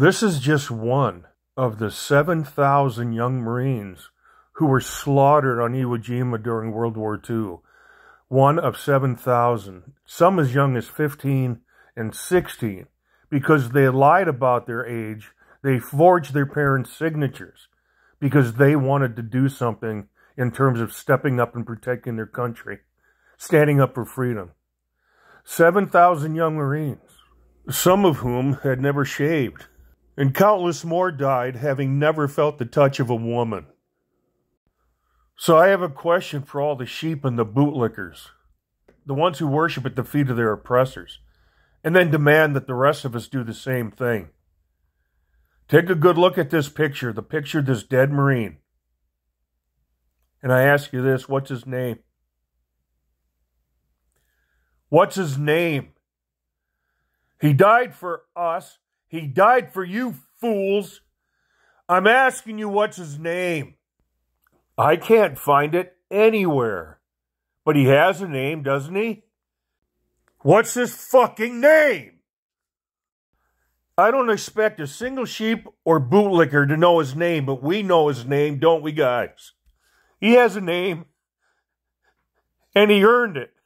This is just one of the 7,000 young Marines who were slaughtered on Iwo Jima during World War II. One of 7,000, some as young as 15 and 16, because they lied about their age. They forged their parents' signatures because they wanted to do something in terms of stepping up and protecting their country, standing up for freedom. 7,000 young Marines, some of whom had never shaved and countless more died having never felt the touch of a woman. So I have a question for all the sheep and the bootlickers, the ones who worship at the feet of their oppressors, and then demand that the rest of us do the same thing. Take a good look at this picture, the picture of this dead Marine. And I ask you this what's his name? What's his name? He died for us he died for you, fools. I'm asking you what's his name. I can't find it anywhere. But he has a name, doesn't he? What's his fucking name? I don't expect a single sheep or bootlicker to know his name, but we know his name, don't we, guys? He has a name, and he earned it.